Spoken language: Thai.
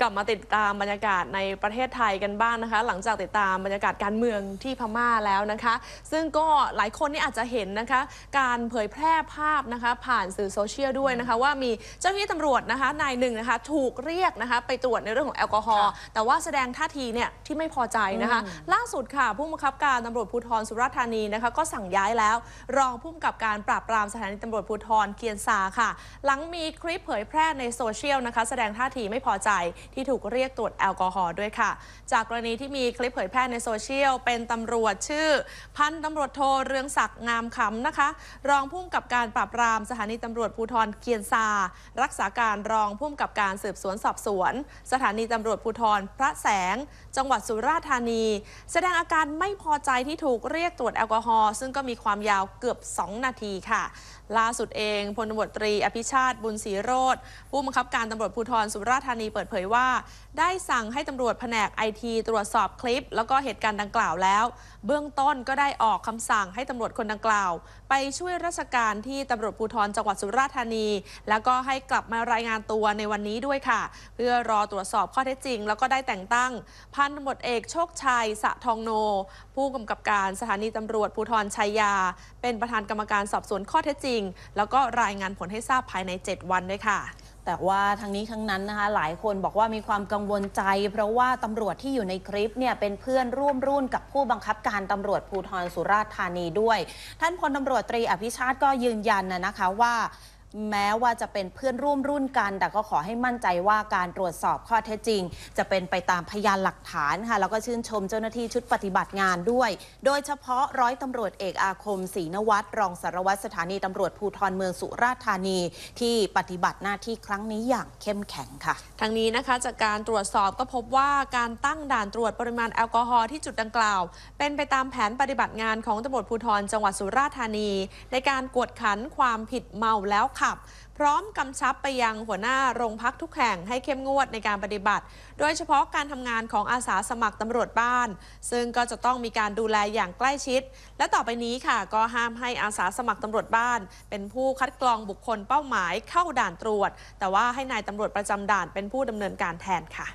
กลับมาติดตามบรรยากาศในประเทศไทยกันบ้างนะคะ หลังจากติดตามบรรยากาศการเมืองที่พม่าแล้วนะคะ ซึ่งก็หลายคนนี่อาจจะเห็นนะคะการเผยแพร่ภาพนะคะผ่านสื่อโซเชียลด้วยนะคะ ว่ามีเจ้าหน้าที่ตำรวจนะคะนายหนึ่งนะคะถูกเรียกนะคะ ไปตรวจในเรื่องของแอลกอฮอล์แต่ว่าแสดงท่าทีเนี่ยที่ไม่พอใจนะคะ ล่าสุดค่ะผู้บังคับการตำรวจภูธรสุราษฎร์ธานีนะคะ ก็สั่งย้ายแล้ว รองผู้บังคับการปราบปรามสถานีตำรวจภูธรเกียนซาค่ะ หลังมีคลิปเผยแพร่ในโซเชียลนะคะแสดงท่าทีไม่พอใจที่ถูกเรียกตรวจแอลกอฮอล์ด้วยค่ะ จากกรณีที่มีคลิปเผยแพร่ในโซเชียลเป็นตำรวจชื่อ พันตำรวจโทเรืองศักดิ์งามคำนะคะ รองผู้กำกับการปราบปรามสถานีตำรวจภูธรเกียนซา รักษาการรองผู้กำกับการสืบสวนสอบสวน สถานีตำรวจภูธร พระแสง จังหวัดสุราษฎร์ธานี แสดงอาการไม่พอใจที่ถูกเรียกตรวจแอลกอฮอล์ซึ่งก็มีความยาวเกือบ 2 นาทีค่ะ ล่าสุดเองพลตำรวจตรี อภิชาติ บุญศรีโรธผู้บังคับการตำรวจภูธรสุราษฎร์ธานีเปิดเผยว่า่าได้สั่งให้ตำรวจแผนกไอทีตรวจสอบคลิป แล้วก็เหตุการณ์ดังกล่าวแล้ว เบื้องต้นก็ได้ออกคำสั่งให้ตำรวจคนดังกล่าว ไปช่วยราชการที่ตำรวจภูธรจังหวัดสุราษฎร์ธานี แล้วก็ให้กลับมารายงานตัวในวันนี้ด้วยค่ะ เพื่อรอตรวจสอบข้อเท็จจริง แล้วก็ได้แต่งตั้งพันตำรวจเอกโชคชัย สะทองโน ผู้กำกับการสถานีตำรวจภูธรชัยยา เป็นประธานกรรมการสอบสวนข้อเท็จจริง แล้วก็รายงานผลให้ทราบภายใน 7 วันด้วยค่ะแต่ว่าทั้งนี้ทั้งนั้นนะคะหลายคนบอกว่ามีความกังวลใจ เพราะว่าตำรวจที่อยู่ในคลิปเนี่ยเป็นเพื่อนร่วมรุ่นกับผู้บังคับการตำรวจภูธรสุราษฎร์ธานีด้วย ท่านพลตำรวจตรีอภิชาติก็ยืนยันนะคะว่าแม้ว่าจะเป็นเพื่อนร่วมรุ่นกัน แต่ก็ขอให้มั่นใจว่าการตรวจสอบข้อเท็จจริง จะเป็นไปตามพยานหลักฐานค่ะ แล้วก็ชื่นชมเจ้าหน้าที่ชุดปฏิบัติงานด้วย โดยเฉพาะร้อยตำรวจเอกอาคมศรีนวัตรรองสารวัตรสถานีตำรวจภูธรเมืองสุราษฎร์ธานี ที่ปฏิบัติหน้าที่ครั้งนี้อย่างเข้มแข็งค่ะ ทางนี้นะคะจากการตรวจสอบก็พบว่าการตั้งด่านตรวจปริมาณแอลกอฮอล์ที่จุดดังกล่าวเป็นไปตามแผนปฏิบัติงานของตำรวจภูธรจังหวัดสุราษฎร์ธานี ในการกวดขันความผิดเมาแล้วขับขับพร้อมกำชับไปยังหัวหน้าโรงพักทุกแห่งให้เข้มงวดในการปฏิบัติ โดยเฉพาะการทำงานของอาสาสมัครตำรวจบ้าน ซึ่งก็จะต้องมีการดูแลอย่างใกล้ชิด และต่อไปนี้ค่ะก็ห้ามให้อาสาสมัครตำรวจบ้าน เป็นผู้คัดกรองบุคคลเป้าหมายเข้าด่านตรวจ แต่ว่าให้นายตำรวจประจำด่านเป็นผู้ดำเนินการแทนค่ะ